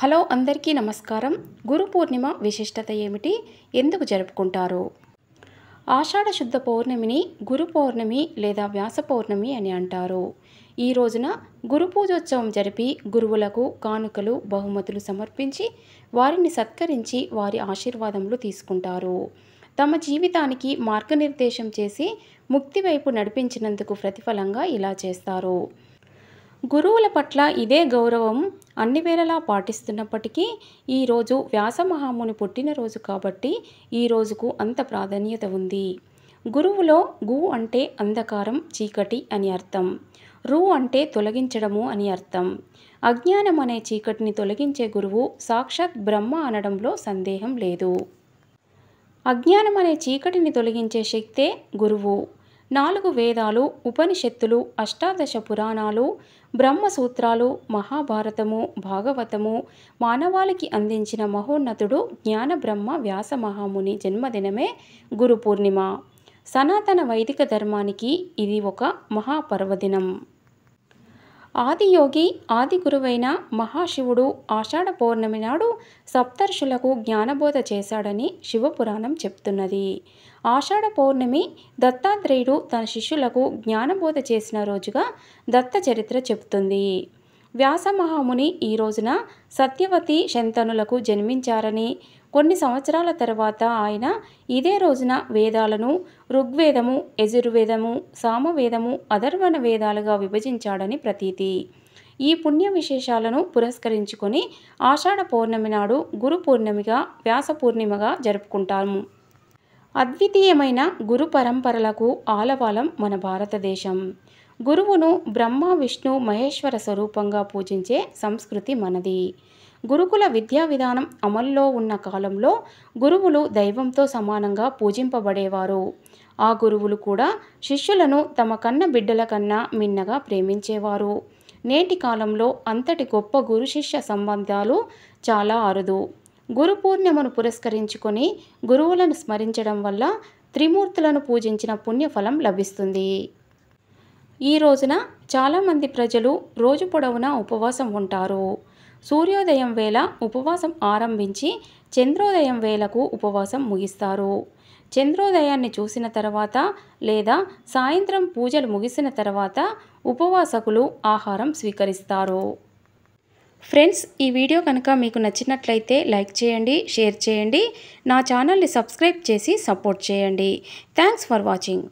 hello అందరికీ నమస్కారం గురు పూర్ణిమ విశిష్టత ఏమిటి ఎందుకు జరుపుకుంటారు ఆషాఢ శుద్ధ పౌర్ణమిని గురు పౌర్ణమి లేదా వ్యాస పౌర్ణమి అని అంటారు ఈ రోజున గురు పూజోత్సవం జరిపి గురువులకు కానుకలు బహుమతులు సమర్పించి వారిని సత్కరించి వారి ఆశీర్వాదములు తీసుకుంటారు తమ జీవితానికి మార్గనిర్దేశం చేసి ముక్తి వైపు నడిపించినందుకు ప్రతిఫలంగా ఇలా చేస్తారు గురువుల పట్ల ఇదే గౌరవం అన్ని వేళలా పాటిస్తున్నప్పటికీ ఈరోజు వ్యాసమహాముని పుట్టినరోజు కాబట్టి ఈ రోజుకు అంత ప్రాధాన్యత ఉంది గురువులో గు అంటే అంధకారం చీకటి అని అర్థం రు అంటే తొలగించడము అని అర్థం అజ్ఞానం అనే చీకటిని తొలగించే గురువు సాక్షాత్ బ్రహ్మ అనడంలో సందేహం లేదు అజ్ఞానం అనే చీకటిని తొలగించే శక్తే గురువు నాలుగు వేదాలు ఉపనిషత్తులు అష్టాదశ పురాణాలు బ్రహ్మసూత్రాలు మహాభారతము భాగవతము మానవాళికి అందించిన మహోన్నతుడు జ్ఞానబ్రహ్మ వ్యాస మహాముని జన్మదినమే గురు పూర్ణిమ సనాతన వైదిక ధర్మానికి ఇది ఒక మహాపర్వదినం ఆదియోగి ఆది గురువైన మహాశివుడు ఆషాఢ పౌర్ణమి నాడు సప్తర్షులకు జ్ఞానబోధ చేశాడని శివపురాణం చెప్తున్నది ఆషాఢ పౌర్ణమి దత్తాత్రేయుడు తన శిష్యులకు జ్ఞానబోధ చేసిన రోజుగా దత్త చరిత్ర చెబుతుంది వ్యాసమహాముని ఈ రోజున సత్యవతి శంతనులకు జన్మించారని కొన్ని సంవత్సరాల తర్వాత ఆయన ఇదే రోజున వేదాలను ఋగ్వేదము యజుర్వేదము సామవేదము అధర్వణ వేదాలుగా విభజించాడని ప్రతీతి ఈ పుణ్య విశేషాలను పురస్కరించుకొని ఆషాఢ పౌర్ణమి నాడు గురు పూర్ణమిగా వ్యాస పూర్ణిమగా జరుపుకుంటాము అద్వితీయమైన గురు పరంపరలకు ఆలవాలం మన భారతదేశం గురువును బ్రహ్మ విష్ణు మహేశ్వర స్వరూపంగా పూజించే సంస్కృతి మనది గురుకుల విద్యా విధానం అమల్లో ఉన్న కాలంలో గురువులు దైవంతో సమానంగా పూజింపబడేవారు ఆ గురువులు కూడా శిష్యులను తమ కన్న బిడ్డల కన్నా మిన్నగా ప్రేమించేవారు నేటి కాలంలో అంతటి గొప్ప గురు శిష్య సంబంధాలు చాలా అరుదు గురు పూర్ణిమను పురస్కరించుకొని గురువులను స్మరించడం వల్ల త్రిమూర్తులను పూజించిన పుణ్యఫలం లభిస్తుంది ఈ రోజున చాలామంది ప్రజలు రోజు పొడవునా ఉపవాసం ఉంటారు సూర్యోదయం వేళ ఉపవాసం ఆరంభించి చంద్రోదయం వేళకు ఉపవాసం ముగిస్తారు చంద్రోదయాన్ని చూసిన తర్వాత లేదా సాయంత్రం పూజలు ముగిసిన తర్వాత ఉపవాసకులు ఆహారం స్వీకరిస్తారు ఫ్రెండ్స్ ఈ వీడియో కనుక మీకు నచ్చినట్లయితే లైక్ చేయండి షేర్ చేయండి నా ఛానల్ని సబ్స్క్రైబ్ చేసి సపోర్ట్ చేయండి థ్యాంక్స్ ఫర్ వాచింగ్